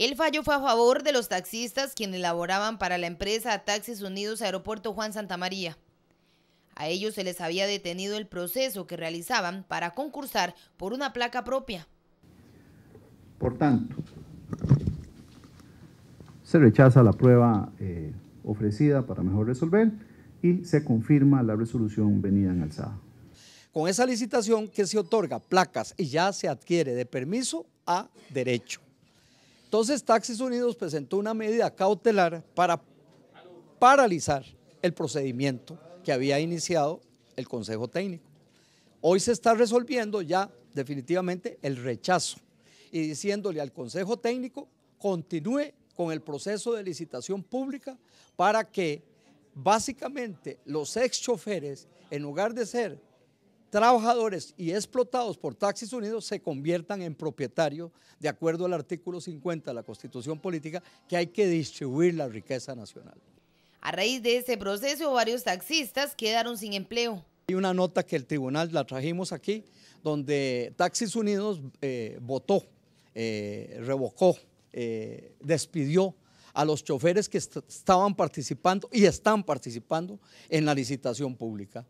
El fallo fue a favor de los taxistas quienes elaboraban para la empresa Taxis Unidos Aeropuerto Juan Santa María. A ellos se les había detenido el proceso que realizaban para concursar por una placa propia. Por tanto, se rechaza la prueba eh, ofrecida para mejor resolver y se confirma la resolución venida en alzada. Con esa licitación que se otorga placas y ya se adquiere de permiso a derecho. Entonces Taxis Unidos presentó una medida cautelar para paralizar el procedimiento que había iniciado el Consejo Técnico. Hoy se está resolviendo ya definitivamente el rechazo y diciéndole al Consejo Técnico continúe con el proceso de licitación pública para que básicamente los ex choferes, en lugar de ser trabajadores y explotados por Taxis Unidos se conviertan en propietarios de acuerdo al artículo 50 de la Constitución Política que hay que distribuir la riqueza nacional. A raíz de ese proceso, varios taxistas quedaron sin empleo. Hay una nota que el tribunal la trajimos aquí, donde Taxis Unidos eh, votó, eh, revocó, eh, despidió a los choferes que estaban participando y están participando en la licitación pública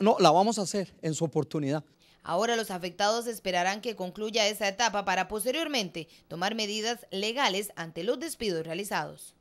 no, la vamos a hacer en su oportunidad. Ahora los afectados esperarán que concluya esa etapa para posteriormente tomar medidas legales ante los despidos realizados.